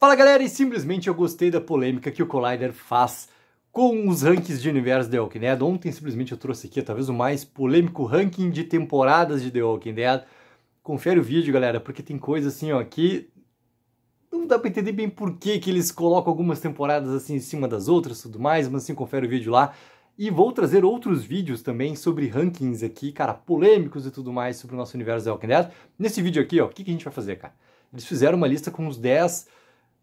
Fala galera, e simplesmente eu gostei da polêmica que o Collider faz com os rankings de universo The Walking Dead. Ontem simplesmente eu trouxe aqui talvez o mais polêmico ranking de temporadas de The Walking Dead. Confere o vídeo, galera, porque tem coisa assim, ó, que não dá pra entender bem por que, que eles colocam algumas temporadas assim em cima das outras e tudo mais, mas assim, confere o vídeo lá. E vou trazer outros vídeos também sobre rankings aqui, cara, polêmicos e tudo mais sobre o nosso universo The Walking Dead. Nesse vídeo aqui, ó, o que, que a gente vai fazer, cara? Eles fizeram uma lista com os 10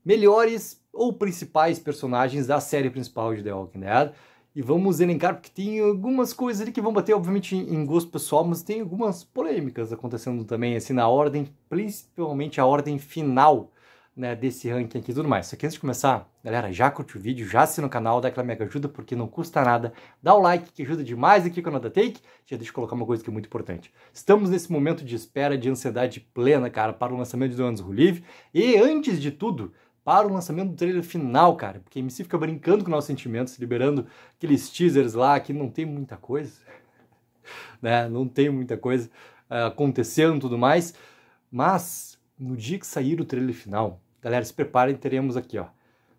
melhores ou principais personagens da série principal de The Walking Dead. E vamos elencar, porque tem algumas coisas ali que vão bater, obviamente, em gosto pessoal, mas tem algumas polêmicas acontecendo também, assim, na ordem, principalmente a ordem final né, desse ranking aqui e tudo mais. Só que antes de começar, galera, já curte o vídeo, já assina o canal, dá aquela mega ajuda, porque não custa nada. Dá o like, que ajuda demais aqui com a Nada Take. Já deixa eu colocar uma coisa que é muito importante. Estamos nesse momento de espera, de ansiedade plena, cara, para o lançamento do Anos Who Live. E antes de tudo, para o lançamento do trailer final, cara, porque a MC fica brincando com nossos sentimentos, liberando aqueles teasers lá que não tem muita coisa, né? Não tem muita coisa eh, acontecendo e tudo mais. Mas no dia que sair o trailer final, galera, se preparem, teremos aqui, ó,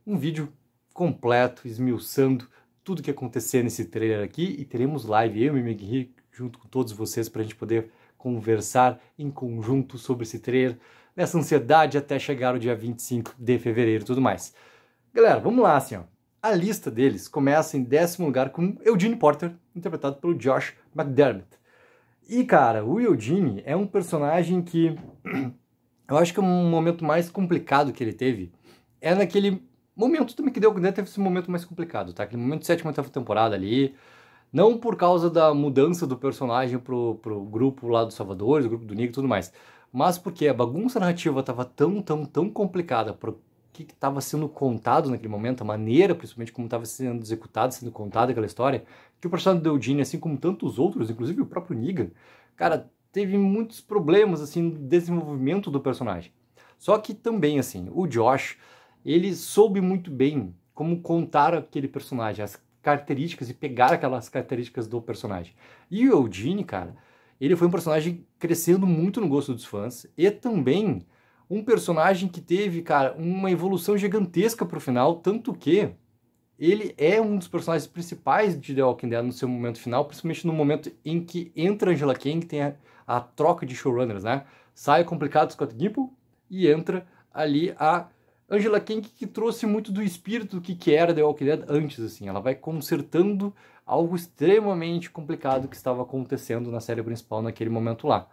um vídeo completo esmiuçando tudo que acontecer nesse trailer aqui e teremos live eu e o Henrique junto com todos vocês para a gente poder conversar em conjunto sobre esse trailer essa ansiedade até chegar o dia 25 de fevereiro e tudo mais. Galera, vamos lá, assim, ó. A lista deles começa em décimo lugar com Eugene Porter, interpretado pelo Josh McDermott. E, cara, o Eugene é um personagem que eu acho que é um momento mais complicado que ele teve. É naquele momento também que deu, né, teve esse momento mais complicado, tá? Aquele momento de sétima, oitava temporada ali, não por causa da mudança do personagem pro, pro grupo lá dos Salvadores, o grupo do Nick e tudo mais, mas porque a bagunça narrativa estava tão, tão, tão complicada para o que estava sendo contado naquele momento, a maneira, principalmente, como estava sendo executada, sendo contada aquela história, que o personagem do Eugene, assim como tantos outros, inclusive o próprio Negan, cara, teve muitos problemas, assim, no desenvolvimento do personagem. Só que também, assim, o Josh, ele soube muito bem como contar aquele personagem, as características e pegar aquelas características do personagem. E o Eugene, cara ele foi um personagem crescendo muito no gosto dos fãs e também um personagem que teve, cara, uma evolução gigantesca pro final, tanto que ele é um dos personagens principais de The Walking Dead no seu momento final, principalmente no momento em que entra Angela King, tem a, a troca de showrunners, né? Sai o complicado Scott Gimple e entra ali a Angela quem que trouxe muito do espírito do que, que era The Walking Dead antes, assim. Ela vai consertando algo extremamente complicado que estava acontecendo na série principal naquele momento lá.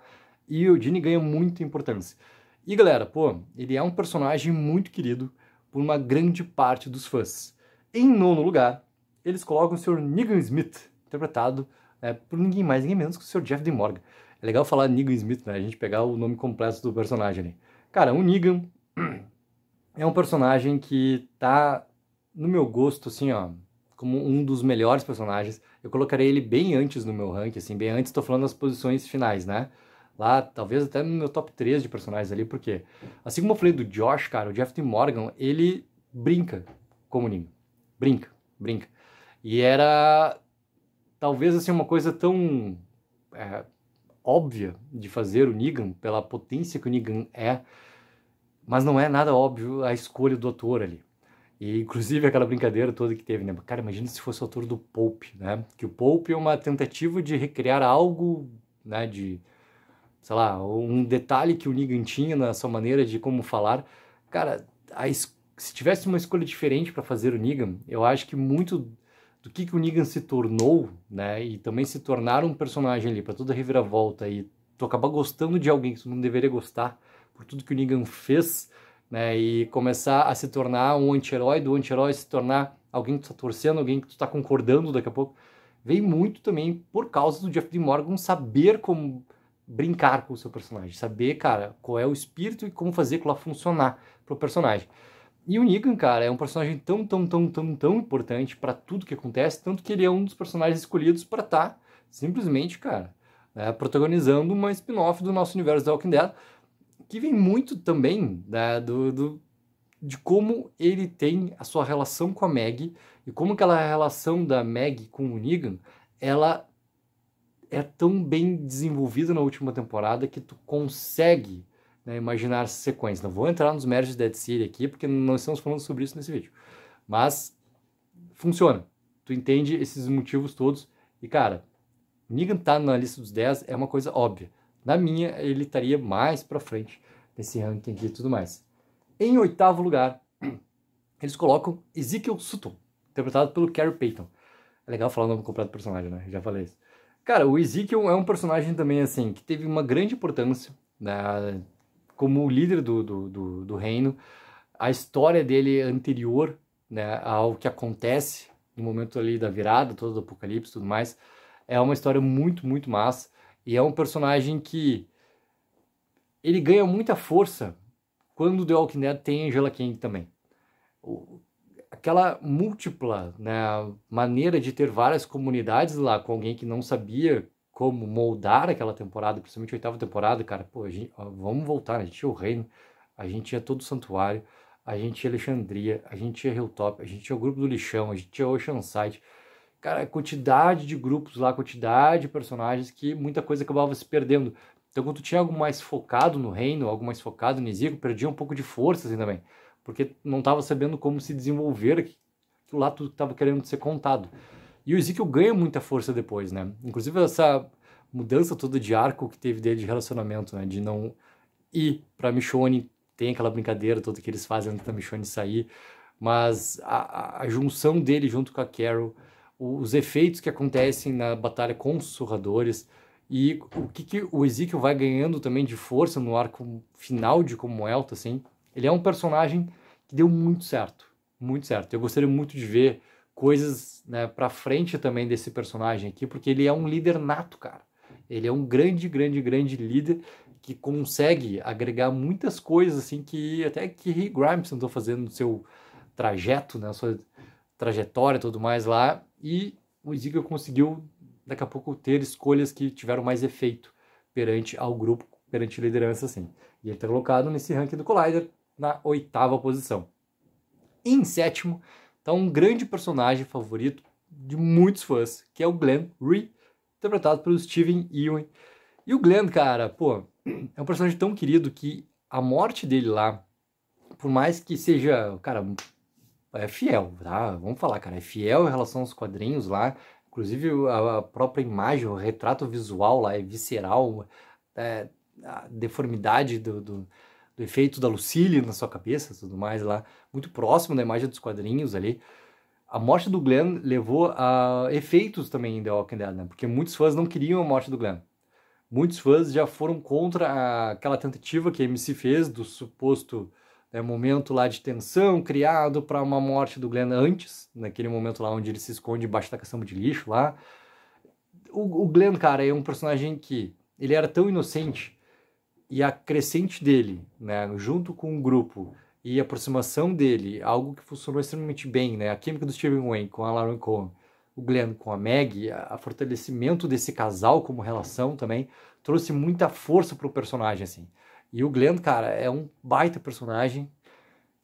E o Dini ganha muita importância. E galera, pô, ele é um personagem muito querido por uma grande parte dos fãs. Em nono lugar, eles colocam o Sr. Negan Smith, interpretado é, por ninguém mais, ninguém menos que o Sr. Jeff D. Morgan. É legal falar Negan Smith, né? A gente pegar o nome completo do personagem ali. Cara, o Negan é um personagem que tá no meu gosto, assim, ó, como um dos melhores personagens. Eu colocarei ele bem antes no meu rank, assim, bem antes, tô falando das posições finais, né? Lá, talvez até no meu top 3 de personagens ali, porque, assim como eu falei do Josh, cara, o Jeff T. Morgan, ele brinca como ninho. Brinca, brinca. E era, talvez, assim, uma coisa tão é, óbvia de fazer o Negan, pela potência que o Negan é, mas não é nada óbvio a escolha do ator ali. E inclusive aquela brincadeira toda que teve, né? Cara, imagina se fosse o autor do Pope, né? Que o Pope é uma tentativa de recriar algo, né? De, sei lá, um detalhe que o Negan tinha na sua maneira de como falar. Cara, a, se tivesse uma escolha diferente para fazer o Negan, eu acho que muito do que, que o Negan se tornou, né? E também se tornar um personagem ali para toda a reviravolta e tu acabar gostando de alguém que tu não deveria gostar por tudo que o Negan fez, né? E começar a se tornar um anti-herói, do anti-herói se tornar alguém que tu tá torcendo, alguém que tu tá concordando daqui a pouco. Vem muito também por causa do Jeff D. Morgan saber como brincar com o seu personagem, saber, cara, qual é o espírito e como fazer aquilo lá funcionar pro personagem. E o Negan, cara, é um personagem tão, tão, tão, tão, tão importante para tudo que acontece, tanto que ele é um dos personagens escolhidos para estar tá, simplesmente, cara, né, protagonizando uma spin-off do nosso universo da Walking Dead, que vem muito também né, do, do, de como ele tem a sua relação com a Meg e como aquela relação da Meg com o Negan, ela é tão bem desenvolvida na última temporada que tu consegue né, imaginar essa sequência. Não vou entrar nos méritos de Dead City aqui, porque não estamos falando sobre isso nesse vídeo. Mas funciona. Tu entende esses motivos todos. E, cara, Negan tá na lista dos 10 é uma coisa óbvia. Na minha, ele estaria mais para frente nesse ranking aqui e tudo mais. Em oitavo lugar, eles colocam Ezekiel Sutton, interpretado pelo Kerry Payton. É legal falar o nome completo do personagem, né? Já falei isso. Cara, o Ezekiel é um personagem também, assim, que teve uma grande importância né, como líder do, do, do, do reino. A história dele é anterior né, ao que acontece no momento ali da virada, todo do apocalipse e tudo mais, é uma história muito, muito massa. E é um personagem que ele ganha muita força quando The Walking Dead tem Angela King também. O, aquela múltipla né, maneira de ter várias comunidades lá com alguém que não sabia como moldar aquela temporada, principalmente a oitava temporada, cara, pô, gente, vamos voltar, né, a gente tinha o reino, a gente tinha todo o santuário, a gente tinha Alexandria, a gente tinha Hilltop, a gente tinha o grupo do lixão, a gente tinha Oceanside, cara, quantidade de grupos lá, quantidade de personagens que muita coisa acabava se perdendo. Então, quando tu tinha algo mais focado no reino, algo mais focado no Ezequiel, perdia um pouco de força assim também, porque não estava sabendo como se desenvolver aquilo lá tudo que estava querendo ser contado. E o Ezequiel ganha muita força depois, né? Inclusive essa mudança toda de arco que teve dele de relacionamento, né? De não ir para Michonne, tem aquela brincadeira toda que eles fazem antes da Michonne sair, mas a, a, a junção dele junto com a Carol os efeitos que acontecem na batalha com os surradores e o que, que o Ezekiel vai ganhando também de força no arco final de como Elta assim. Ele é um personagem que deu muito certo, muito certo. Eu gostaria muito de ver coisas né, para frente também desse personagem aqui, porque ele é um líder nato, cara. Ele é um grande, grande, grande líder que consegue agregar muitas coisas assim que até que Rick Grimes andou fazendo no seu trajeto, na né, sua trajetória e tudo mais lá, e o Ziga conseguiu, daqui a pouco, ter escolhas que tiveram mais efeito perante ao grupo, perante liderança, assim. E ele está colocado nesse ranking do Collider na oitava posição. E em sétimo, está um grande personagem favorito de muitos fãs, que é o Glenn Rhee, interpretado pelo Steven Ewan. E o Glenn, cara, pô, é um personagem tão querido que a morte dele lá, por mais que seja, cara, é fiel, tá? Vamos falar, cara, é fiel em relação aos quadrinhos lá. Inclusive a própria imagem, o retrato visual lá é visceral, é, a deformidade do, do, do, efeito da Lucille na sua cabeça tudo mais lá, muito próximo da imagem dos quadrinhos ali. A morte do Glenn levou a efeitos também em The Walking Dead, né? Porque muitos fãs não queriam a morte do Glenn. Muitos fãs já foram contra aquela tentativa que a MC fez do suposto é, momento lá de tensão criado para uma morte do Glenn antes, naquele momento lá onde ele se esconde embaixo da caçamba de lixo lá. O, o Glenn, cara, é um personagem que ele era tão inocente e a crescente dele, né, junto com o grupo e a aproximação dele, algo que funcionou extremamente bem, né, a química do Steven Wayne com a Lauren Cohen, o Glenn com a Meg, o fortalecimento desse casal como relação também trouxe muita força para o personagem assim. E o Glenn, cara, é um baita personagem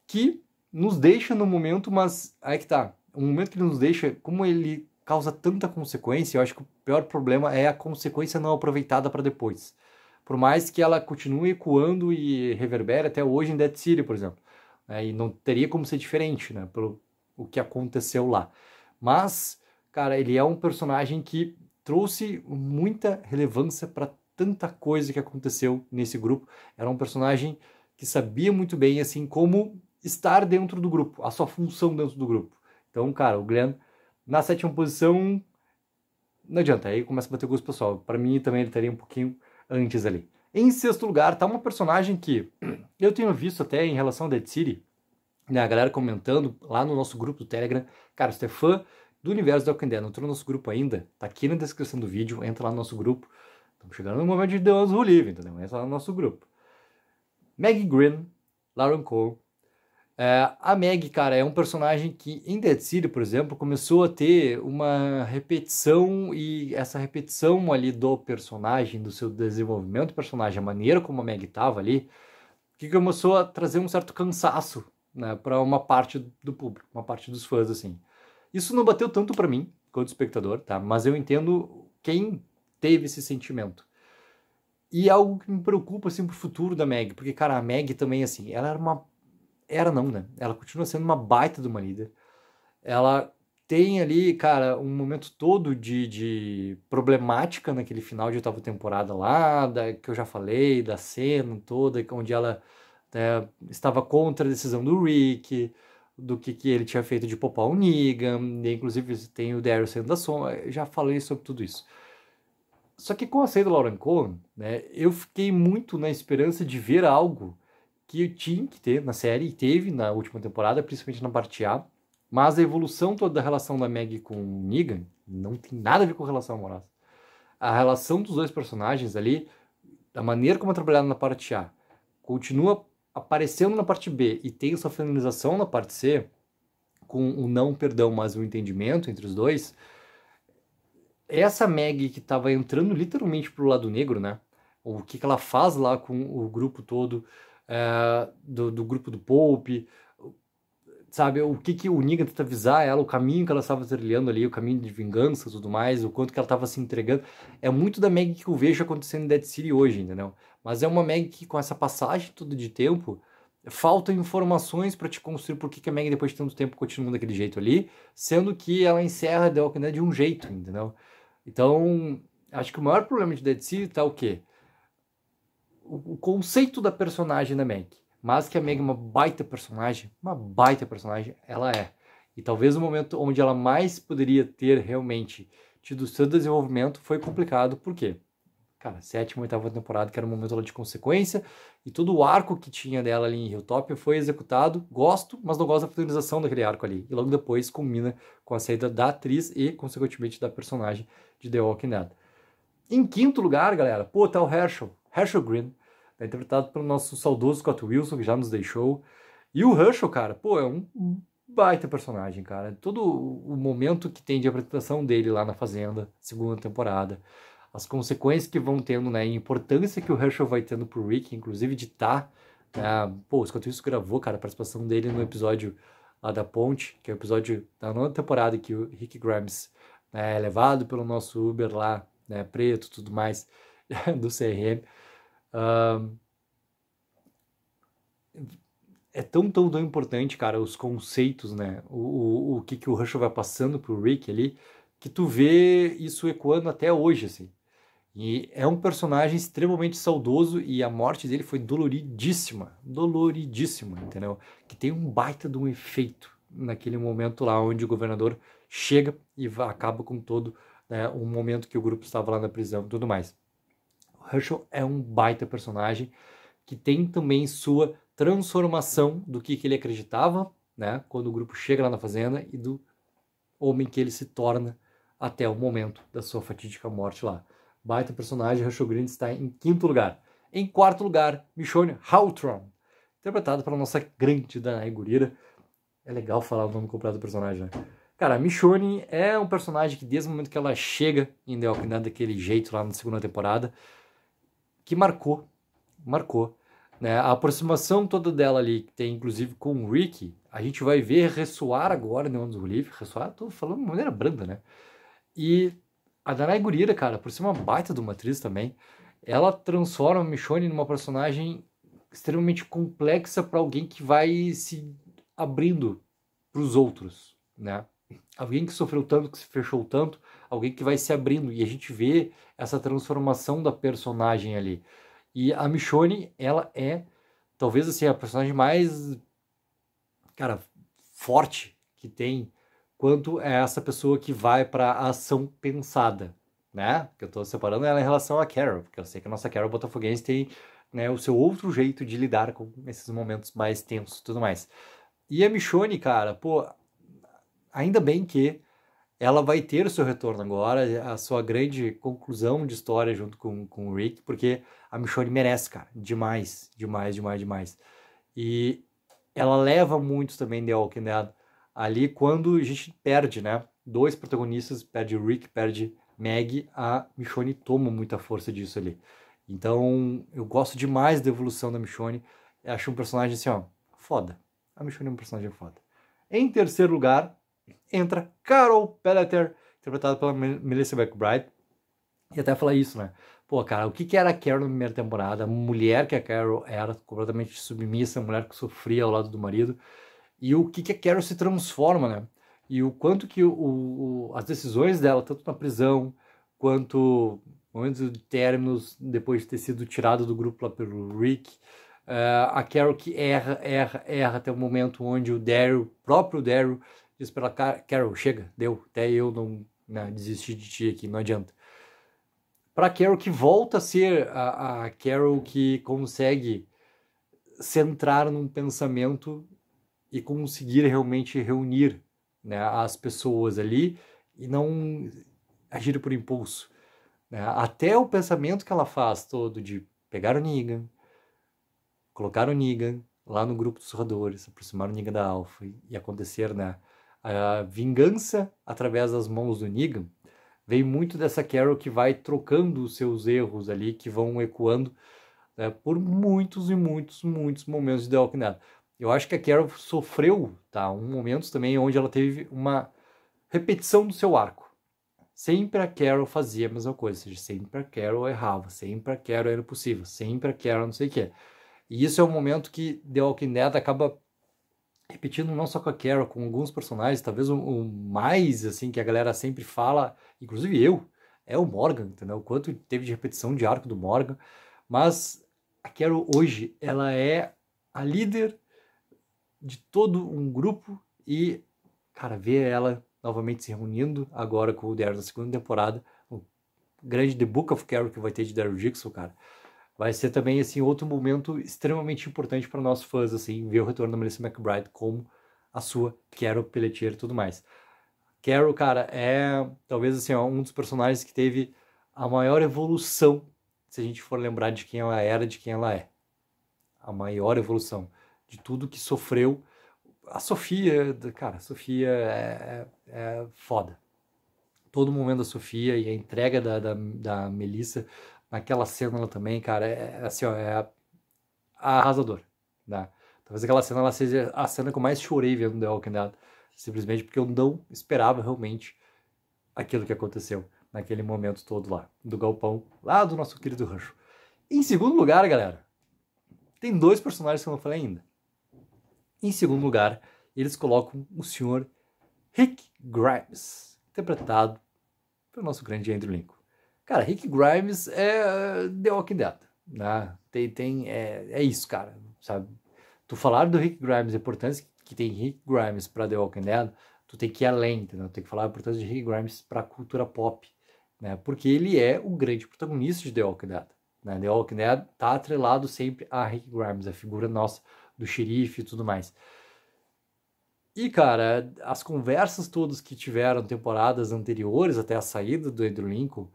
que nos deixa no momento, mas aí que tá. O momento que ele nos deixa, como ele causa tanta consequência, eu acho que o pior problema é a consequência não aproveitada para depois. Por mais que ela continue ecoando e reverbere até hoje em Dead City, por exemplo. É, e não teria como ser diferente, né? Pelo o que aconteceu lá. Mas, cara, ele é um personagem que trouxe muita relevância para tanta coisa que aconteceu nesse grupo. Era um personagem que sabia muito bem, assim, como estar dentro do grupo, a sua função dentro do grupo. Então, cara, o Glenn, na sétima posição, não adianta, aí começa a bater gosto pessoal. Para mim também ele estaria um pouquinho antes ali. Em sexto lugar, tá uma personagem que eu tenho visto até em relação a Dead City, né, a galera comentando lá no nosso grupo do Telegram. Cara, se é fã do universo da Walking Dead, não entrou no nosso grupo ainda, tá aqui na descrição do vídeo, entra lá no nosso grupo Estamos chegando no momento de Deus Who Live, entendeu? Esse é o nosso grupo. Maggie Green, Lauren Cole. É, a Maggie, cara, é um personagem que em Dead City, por exemplo, começou a ter uma repetição e essa repetição ali do personagem, do seu desenvolvimento do personagem, a maneira como a Maggie estava ali, que começou a trazer um certo cansaço né, para uma parte do público, uma parte dos fãs, assim. Isso não bateu tanto para mim, quanto espectador, tá? Mas eu entendo quem teve esse sentimento. E é algo que me preocupa, assim, pro futuro da Meg, porque, cara, a Meg também, assim, ela era uma... Era não, né? Ela continua sendo uma baita de uma líder. Ela tem ali, cara, um momento todo de, de problemática naquele final de oitava temporada lá, da, que eu já falei, da cena toda, onde ela né, estava contra a decisão do Rick, do que, que ele tinha feito de poupar o Negan, e, inclusive tem o Daryl sendo da sombra, já falei sobre tudo isso. Só que com a saída do Lauren Cohen, né, eu fiquei muito na esperança de ver algo que eu tinha que ter na série, e teve na última temporada, principalmente na parte A, mas a evolução toda da relação da Meg com o Negan não tem nada a ver com a relação amorosa. A relação dos dois personagens ali, da maneira como é trabalhada na parte A, continua aparecendo na parte B e tem sua finalização na parte C, com o não perdão, mas o entendimento entre os dois, essa Meg que estava entrando literalmente pro lado negro, né? O que, que ela faz lá com o grupo todo, é, do, do, grupo do Pope, sabe? O que, que o Negan tenta avisar ela, o caminho que ela estava trilhando ali, o caminho de vingança e tudo mais, o quanto que ela estava se entregando. É muito da Meg que eu vejo acontecendo em Dead City hoje, entendeu? Mas é uma Meg que com essa passagem toda de tempo, faltam informações para te construir por que, que a Meg depois de tanto tempo continua daquele jeito ali, sendo que ela encerra The Walking Dead de um jeito, entendeu? Então, acho que o maior problema de Dead Sea tá o quê? O, o conceito da personagem da Meg. Mas que a Meg é uma baita personagem, uma baita personagem, ela é. E talvez o momento onde ela mais poderia ter realmente tido seu desenvolvimento foi complicado, por quê? cara, sétima, oitava temporada, que era o um momento de consequência, e todo o arco que tinha dela ali em Hilltop foi executado. Gosto, mas não gosto da finalização daquele arco ali. E logo depois combina com a saída da atriz e, consequentemente, da personagem de The Walking Dead. Em quinto lugar, galera, pô, tá o Herschel, Herschel Green, né, interpretado pelo nosso saudoso Scott Wilson, que já nos deixou. E o Herschel, cara, pô, é um baita personagem, cara. Todo o momento que tem de apresentação dele lá na Fazenda, segunda temporada as consequências que vão tendo, né, a importância que o Herschel vai tendo pro Rick, inclusive de estar, tá, né, pô, o Scott Wilson gravou, cara, a participação dele no episódio lá da ponte, que é o episódio da nona temporada que o Rick Grimes né, é levado pelo nosso Uber lá, né, preto, tudo mais, do CRM. Um, é tão, tão, tão importante, cara, os conceitos, né? O, o, o que, que o Rush vai passando pro Rick ali, que tu vê isso ecoando até hoje, assim. E é um personagem extremamente saudoso e a morte dele foi doloridíssima, doloridíssima, entendeu? Que tem um baita de um efeito naquele momento lá onde o governador chega e acaba com todo né, o momento que o grupo estava lá na prisão e tudo mais. O Herschel é um baita personagem que tem também sua transformação do que, que ele acreditava, né, quando o grupo chega lá na fazenda e do homem que ele se torna até o momento da sua fatídica morte lá. Baita personagem, Rachel Green está em quinto lugar. Em quarto lugar, Michonne Hawthorne, interpretada pela nossa grande Danai Gurira. É legal falar o nome completo do personagem, né? Cara, a Michonne é um personagem que desde o momento que ela chega em The Walking Dead daquele jeito lá na segunda temporada, que marcou, marcou. Né? A aproximação toda dela ali, que tem inclusive com o Rick, a gente vai ver ressoar agora onde né, o Relief, ressoar, tô falando de maneira branda, né? E a Danai é Gurira, cara, por ser uma baita de uma atriz também, ela transforma a Michonne numa personagem extremamente complexa para alguém que vai se abrindo para os outros, né? Alguém que sofreu tanto, que se fechou tanto, alguém que vai se abrindo e a gente vê essa transformação da personagem ali. E a Michonne, ela é talvez assim a personagem mais cara forte que tem quanto é essa pessoa que vai para a ação pensada, né? Que eu estou separando ela em relação à Carol, porque eu sei que a nossa Carol botafoguense tem né, o seu outro jeito de lidar com esses momentos mais tensos e tudo mais. E a Michonne, cara, pô, ainda bem que ela vai ter o seu retorno agora, a sua grande conclusão de história junto com, com o Rick, porque a Michonne merece, cara, demais, demais, demais, demais. E ela leva muito também The Walking Dead ali quando a gente perde, né? Dois protagonistas, perde o Rick, perde Meg, a Michonne toma muita força disso ali. Então, eu gosto demais da evolução da Michonne. Eu acho um personagem assim, ó, foda. A Michonne é um personagem foda. Em terceiro lugar, entra Carol Pelleter, interpretada pela Melissa McBride. E até falar isso, né? Pô, cara, o que, que era a Carol na primeira temporada? A mulher que a Carol era, completamente submissa, mulher que sofria ao lado do marido e o que, que a Carol se transforma, né? E o quanto que o, o, as decisões dela, tanto na prisão, quanto momentos de términos, depois de ter sido tirado do grupo lá pelo Rick, uh, a Carol que erra, erra, erra, até o momento onde o Daryl, próprio Daryl, diz pra ela, Carol, chega, deu, até eu não né, desisti de ti aqui, não adianta. Pra Carol que volta a ser a, a Carol que consegue centrar num pensamento e conseguir realmente reunir né, as pessoas ali e não agir por impulso. Né? Até o pensamento que ela faz todo de pegar o Negan, colocar o Negan lá no grupo dos rodores, aproximar o Negan da Alpha e acontecer né, a vingança através das mãos do Negan, vem muito dessa Carol que vai trocando os seus erros ali, que vão ecoando né, por muitos e muitos, muitos momentos de The Walking Dead. Eu acho que a Carol sofreu, tá, um momento também onde ela teve uma repetição do seu arco. Sempre a Carol fazia a mesma coisa, ou seja, sempre a Carol errava, sempre a Carol era impossível, sempre a Carol não sei o quê. E isso é um momento que The Walking Dead acaba repetindo não só com a Carol, com alguns personagens, talvez o, o mais, assim, que a galera sempre fala, inclusive eu, é o Morgan, entendeu? O quanto teve de repetição de arco do Morgan. Mas a Carol hoje, ela é a líder de todo um grupo e, cara, ver ela novamente se reunindo agora com o Daryl na segunda temporada, o grande The Book of Carol que vai ter de Daryl Dixon, cara, vai ser também, assim, outro momento extremamente importante para nossos fãs, assim, ver o retorno da Melissa McBride como a sua Carol Pelletier e tudo mais. Carol, cara, é talvez, assim, um dos personagens que teve a maior evolução, se a gente for lembrar de quem ela era, de quem ela é. A maior evolução de tudo que sofreu. A Sofia, cara, a Sofia é, é, é foda. Todo momento da Sofia e a entrega da, da, da Melissa naquela cena ela também, cara, é, é, assim, ó, é arrasador, né? Talvez aquela cena ela seja a cena que eu mais chorei vendo The Walking Dead, simplesmente porque eu não esperava realmente aquilo que aconteceu naquele momento todo lá, do galpão, lá do nosso querido rancho. Em segundo lugar, galera, tem dois personagens que eu não falei ainda. Em segundo lugar, eles colocam o senhor Rick Grimes, interpretado pelo nosso grande Andrew Lincoln. Cara, Rick Grimes é, é The Walking Dead, né? Tem, tem, é, é isso, cara, sabe? Tu falar do Rick Grimes, a importância que tem Rick Grimes para The Walking Dead, tu tem que ir além, entendeu? Tu tem que falar a importância de Rick Grimes para a cultura pop, né? Porque ele é o grande protagonista de The Walking Dead, né? The Walking Dead tá atrelado sempre a Rick Grimes, a figura nossa do xerife e tudo mais. E, cara, as conversas todas que tiveram temporadas anteriores, até a saída do Andrew Lincoln,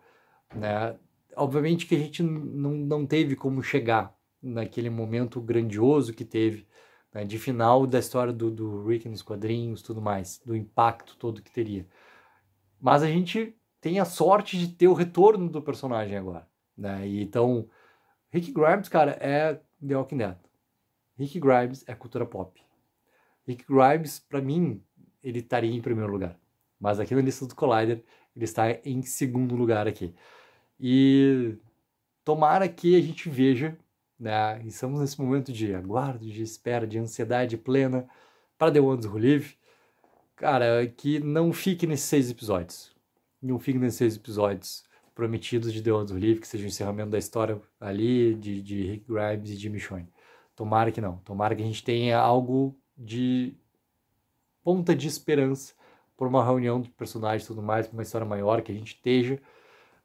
né? Obviamente que a gente não, não teve como chegar naquele momento grandioso que teve, né? de final da história do, do Rick nos quadrinhos tudo mais, do impacto todo que teria. Mas a gente tem a sorte de ter o retorno do personagem agora, né? E então, Rick Grimes, cara, é The Walking Dead. Rick Grimes é cultura pop. Rick Grimes, para mim, ele estaria em primeiro lugar. Mas aqui na lista do Collider, ele está em segundo lugar aqui. E tomara que a gente veja, né? Estamos nesse momento de aguardo, de espera, de ansiedade plena para The Ones Who Live. Cara, que não fique nesses seis episódios. Não fique nesses seis episódios prometidos de The Ones Who Live, que seja o encerramento da história ali de, de Rick Grimes e de Michonne. Tomara que não. Tomara que a gente tenha algo de ponta de esperança por uma reunião de personagens e tudo mais, uma história maior, que a gente esteja,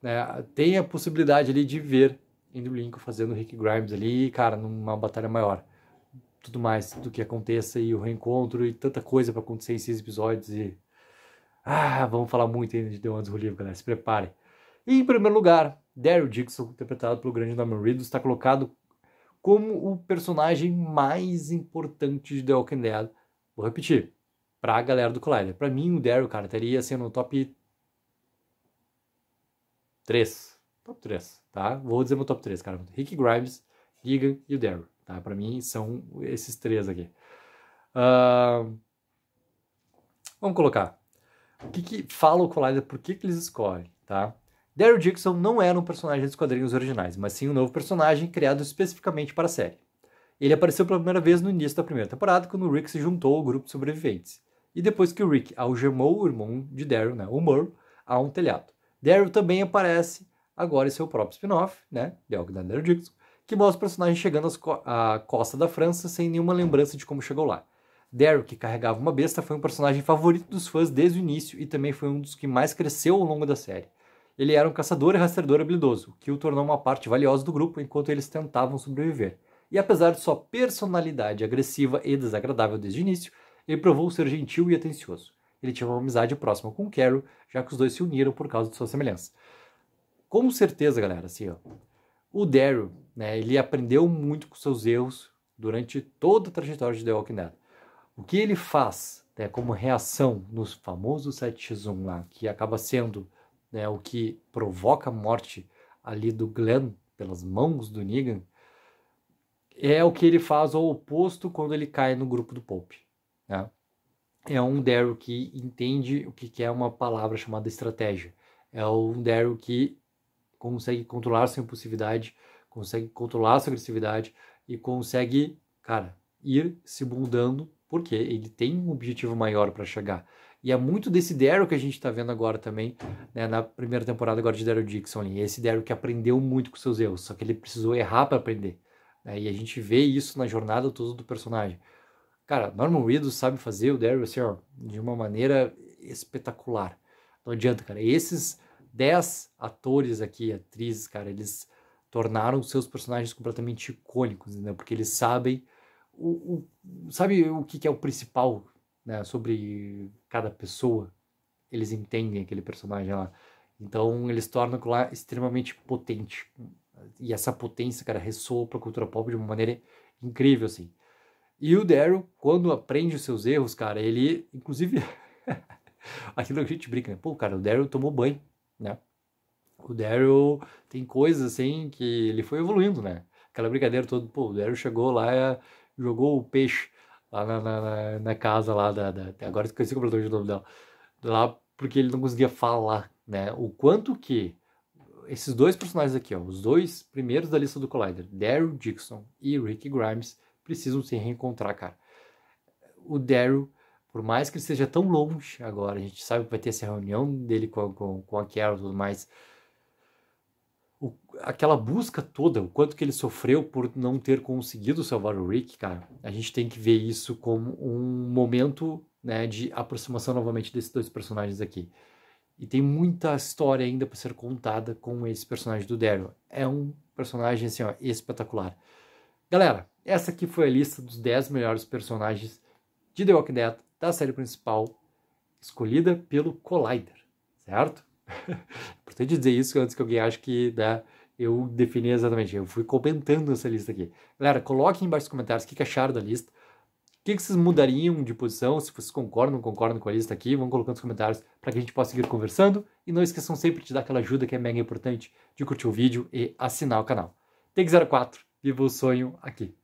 né, tenha a possibilidade ali de ver Andrew Lincoln fazendo Rick Grimes ali, cara, numa batalha maior. Tudo mais do que aconteça e o reencontro e tanta coisa para acontecer em seis episódios e. Ah, vamos falar muito ainda de The Ones Who Live, galera, se preparem. E em primeiro lugar, Daryl Dixon, interpretado pelo grande Norman Reedus, está colocado como o personagem mais importante de The Walking Dead. Vou repetir, pra galera do Collider. Pra mim, o Daryl, cara, estaria sendo no top 3. Top 3, tá? Vou dizer meu top 3, cara. Rick Grimes, Gigan e o Daryl, tá? Pra mim, são esses três aqui. Uh... Vamos colocar. O que, que fala o Collider? Por que, que eles escolhem, tá? Daryl Dixon não era um personagem dos quadrinhos originais, mas sim um novo personagem criado especificamente para a série. Ele apareceu pela primeira vez no início da primeira temporada, quando o Rick se juntou ao grupo de sobreviventes. E depois que o Rick algemou o irmão de Daryl, né, o Merle, a um telhado. Daryl também aparece agora em seu próprio spin-off, né, The da Daryl Dixon, que mostra o personagem chegando à costa da França sem nenhuma lembrança de como chegou lá. Daryl, que carregava uma besta, foi um personagem favorito dos fãs desde o início e também foi um dos que mais cresceu ao longo da série. Ele era um caçador e rastreador habilidoso, que o tornou uma parte valiosa do grupo enquanto eles tentavam sobreviver. E apesar de sua personalidade agressiva e desagradável desde o início, ele provou ser gentil e atencioso. Ele tinha uma amizade próxima com Carol, já que os dois se uniram por causa de sua semelhança. Com certeza, galera, assim, ó, o Daryl, né, ele aprendeu muito com seus erros durante toda a trajetória de The Walking Dead. O que ele faz né, como reação nos famosos 7x1 lá, que acaba sendo né, o que provoca a morte ali do Glenn pelas mãos do Negan, é o que ele faz ao oposto quando ele cai no grupo do Pope. Né? É um Daryl que entende o que é uma palavra chamada estratégia. É um Daryl que consegue controlar sua impulsividade, consegue controlar sua agressividade e consegue, cara, ir se mudando porque ele tem um objetivo maior para chegar. E é muito desse Daryl que a gente está vendo agora também, né, na primeira temporada agora de Daryl Dixon. E esse Daryl que aprendeu muito com seus erros, só que ele precisou errar para aprender. Né, e a gente vê isso na jornada toda do personagem. Cara, Norman Reedus sabe fazer o Daryl assim, ó, de uma maneira espetacular. Não adianta, cara. Esses dez atores aqui, atrizes, cara, eles tornaram seus personagens completamente icônicos, né? Porque eles sabem o, o sabe o que, que é o principal, né? Sobre cada pessoa, eles entendem aquele personagem lá. Então eles tornam lá extremamente potente. E essa potência, cara, ressoa pra cultura pop de uma maneira incrível, assim. E o Daryl, quando aprende os seus erros, cara, ele, inclusive, aquilo que a gente brinca, né? Pô, cara, o Daryl tomou banho, né? O Daryl tem coisas, assim, que ele foi evoluindo, né? Aquela brincadeira toda, pô, o Daryl chegou lá, jogou o peixe lá na, na, na casa lá da, da Agora esqueci completamente o nome dela. Lá porque ele não conseguia falar, né? O quanto que esses dois personagens aqui, ó, os dois primeiros da lista do Collider, Daryl Dixon e Rick Grimes, precisam se reencontrar, cara. O Daryl, por mais que ele esteja tão longe agora, a gente sabe que vai ter essa reunião dele com a, com, com a Carol e tudo mais o, aquela busca toda, o quanto que ele sofreu por não ter conseguido salvar o Rick, cara, a gente tem que ver isso como um momento né, de aproximação novamente desses dois personagens aqui. E tem muita história ainda para ser contada com esse personagem do Daryl. É um personagem assim, ó, espetacular. Galera, essa aqui foi a lista dos 10 melhores personagens de The Walking Dead da série principal, escolhida pelo Collider, certo? Importante dizer isso antes que alguém ache que né, eu defini exatamente. Eu fui comentando essa lista aqui. Galera, coloquem embaixo nos comentários o que, acharam da lista. O que, vocês mudariam de posição? Se vocês concordam ou não concordam com a lista aqui, vão colocando nos comentários para que a gente possa seguir conversando. E não esqueçam sempre de dar aquela ajuda que é mega importante de curtir o vídeo e assinar o canal. Take 04, viva o sonho aqui.